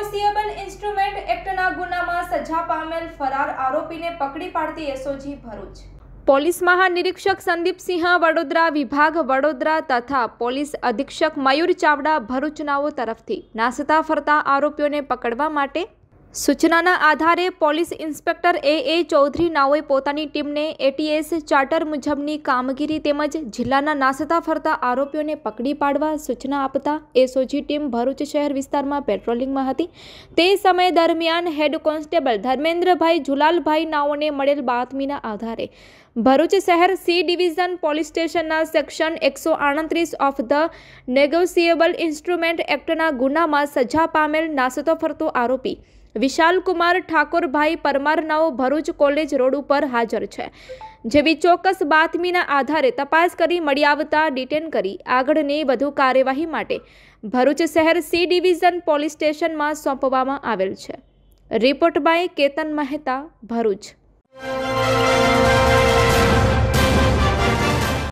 negotiable instrument એક્ટના ગુનામાં સજા પામેલ ફરાર આરોપીને પકડી પાડતી એસઓજી ભરૂચ પોલીસ મહાનિરીક્ષક સંદીપસિંહ વડોદરા વિભાગ વડોદરા તથા પોલીસ અધિક્ષક મયુર ચાવડા ભરૂચનાઓ તરફથી નાસતા ફરતા આરોપીઓને પકડવા માટે સૂચનાના આધારે police inspector A A Chaudhary નાઓએ પોતાની ટીમને એટીએસ ચાર્ટર મુજબની કામગીરી તેમજ જિલ્લાના નાસતા ફરતા આરોપીઓને પકડી પાડવા સૂચના આપતા એસઓજી ટીમ ભરૂચ શહેર વિસ્તારમાં પેટ્રોલિંગમાં હતી તે સમય દરમિયાન હેડ કોન્સ્ટેબલ ધર્મેન્દ્રભાઈ જુલાલભાઈ નાઓને મળેલ બાતમીના આધારે ભરૂચ શહેર સી ડિવિઝન પોલીસ સ્ટેશનના સેક્શન એકસો આડત્રીસ ઓફ ધ નેગોસિએબલ ઇન્સ્ટ્રુમેન્ટ એક્ટના ગુનામાં સજા પામેલ નાસતો ફરતો આરોપી વિશાલકુમાર ઠાકોરભાઈ પરમારનાઓ ભરૂચ કોલેજ રોડ ઉપર હાજર છે જેવી ચોક્કસ બાતમીના આધારે તપાસ કરી મળી આવતા ડિટેન કરી આગળની વધુ કાર્યવાહી માટે ભરૂચ શહેર સી ડિવિઝન પોલીસ સ્ટેશનમાં સોંપવામાં આવેલ છે રિપોર્ટ બાય કેતન મહેતા ભરૂચ